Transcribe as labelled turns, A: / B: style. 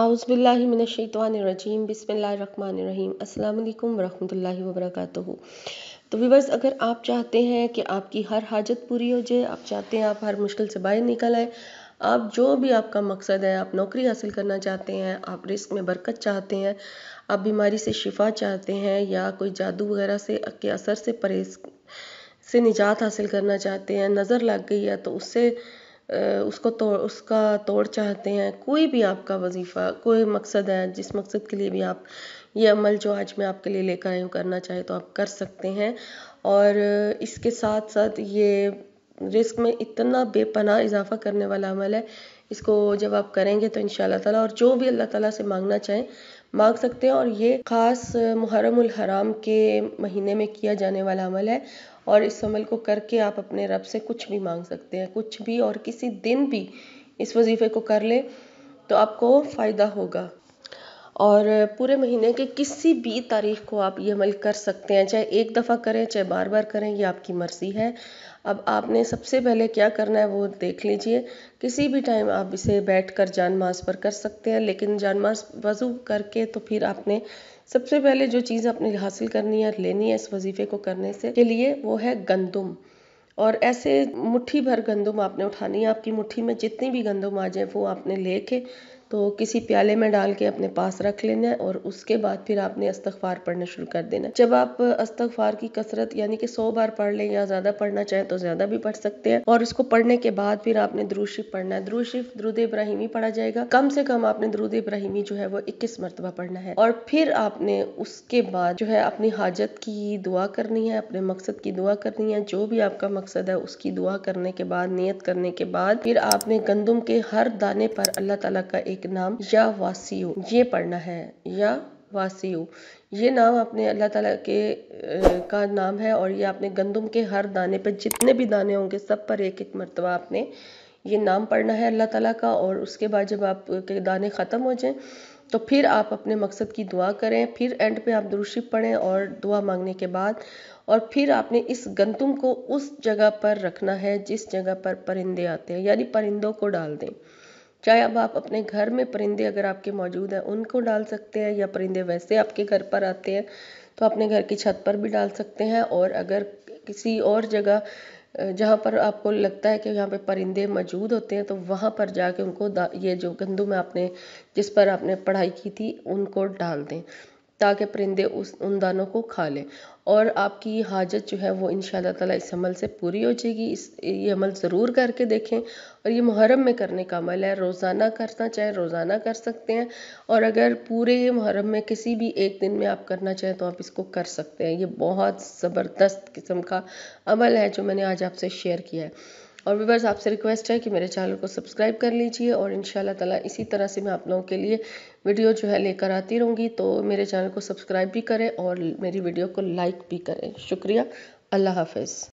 A: आउज़बिल्लिमिनशैतवानरजीम बिसमीम अल्लाम वरहमल वबरक तो वीवर्स अगर आप चाहते हैं कि आपकी हर हाजत पूरी हो जाए आप चाहते हैं आप हर मुश्किल से बाहर निकल आए आप जो भी आपका मकसद है आप नौकरी हासिल करना चाहते हैं आप रिस्क में बरकत चाहते हैं आप बीमारी से शिफा चाहते हैं या कोई जादू वगैरह से के असर से परहेज से निजात हासिल करना चाहते हैं नज़र लग गई है तो उससे उसको तोड़ उसका तोड़ चाहते हैं कोई भी आपका वजीफ़ा कोई मकसद है जिस मकसद के लिए भी आप ये अमल जो आज मैं आपके लिए लेकर आई हूँ करना चाहे तो आप कर सकते हैं और इसके साथ साथ ये रिस्क में इतना बेपनाह इजाफा करने वाला अमल है इसको जब आप करेंगे तो इन ताला और जो भी अल्लाह ताला से मांगना चाहें मांग सकते हैं और ये ख़ास मुहरम हराम के महीने में किया जाने वाला अमल है और इस अमल को करके आप अपने रब से कुछ भी मांग सकते हैं कुछ भी और किसी दिन भी इस वजीफ़े को कर ले तो आपको फ़ायदा होगा और पूरे महीने के किसी भी तारीख को आप ये अमल कर सकते हैं चाहे एक दफ़ा करें चाहे बार बार करें ये आपकी मर्ज़ी है अब आपने सबसे पहले क्या करना है वो देख लीजिए किसी भी टाइम आप इसे बैठ कर मास पर कर सकते हैं लेकिन जान मास वज़ू करके तो फिर आपने सबसे पहले जो चीज़ आपने हासिल करनी है लेनी है इस वजीफ़े को करने से के लिए वो है गंदम और ऐसे मुट्ठी भर गंदम आपने उठानी है आपकी मुट्ठी में जितनी भी गंदम आ जाए वो आपने लेके तो किसी प्याले में डाल के अपने पास रख लेना है और उसके बाद फिर आपने अस्तगफार पढ़ना शुरू कर देना है जब आप अस्तगफार की कसरत यानी कि सौ बार पढ़ लें या ज़्यादा पढ़ना चाहें तो ज़्यादा भी पढ़ सकते हैं और उसको पढ़ने के बाद फिर आपने द्रूशिफ पढ़ना है द्रूशिफ द्रुद इब्राहिमी पढ़ा जाएगा कम से कम आपने द्रुद इब्राहिमी जो है वो इक्कीस मरतबा पढ़ना है और फिर आपने उसके बाद जो है अपनी हाजत की दुआ करनी है अपने मकसद की दुआ करनी है जो भी आपका मकसद है उसकी दुआ करने के बाद नियत करने के बाद फिर आपने गंदम के हर दाने पर अल्लाह तला का एक एक नाम या वासीयू ये पढ़ना है या वासीयू ये नाम आपने अल्लाह ताला के आ, का नाम है और ये आपने गंदम के हर दाने पे जितने भी दाने होंगे सब पर एक एक मरतबा आपने ये नाम पढ़ना है अल्लाह ताला का और उसके बाद जब आप के दाने ख़त्म हो जाएं तो फिर आप अपने मकसद की दुआ करें फिर एंड पे आप दुरुशी पढ़ें और दुआ मांगने के बाद और फिर आपने इस गंदम को उस जगह पर रखना है जिस जगह पर परिंदे आते हैं यानी परिंदों को डाल दें चाहे अब आप अपने घर में परिंदे अगर आपके मौजूद हैं उनको डाल सकते हैं या परिंदे वैसे आपके घर पर आते हैं तो अपने घर की छत पर भी डाल सकते हैं और अगर किसी और जगह जहाँ पर आपको लगता है कि यहाँ पे परिंदे मौजूद होते हैं तो वहाँ पर जाके उनको ये जो गंदुम आपने जिस पर आपने पढ़ाई की थी उनको डाल दें ताकि परिंदे उस उन दानों को खा लें और आपकी हाजत जो है वो इन ताला इस अमल से पूरी हो जाएगी इस ये अमल ज़रूर करके देखें और ये मुहरम में करने का अमल है रोज़ाना करना चाहे रोज़ाना कर सकते हैं और अगर पूरे मुहरम में किसी भी एक दिन में आप करना चाहें तो आप इसको कर सकते हैं ये बहुत ज़बरदस्त किस्म का अमल है जो मैंने आज आपसे शेयर किया है और व्यूवर्स आपसे रिक्वेस्ट है कि मेरे चैनल को सब्सक्राइब कर लीजिए और इन ताला इसी तरह से मैं आप लोगों के लिए वीडियो जो है लेकर आती रहूँगी तो मेरे चैनल को सब्सक्राइब भी करें और मेरी वीडियो को लाइक भी करें शुक्रिया अल्लाह हाफिज़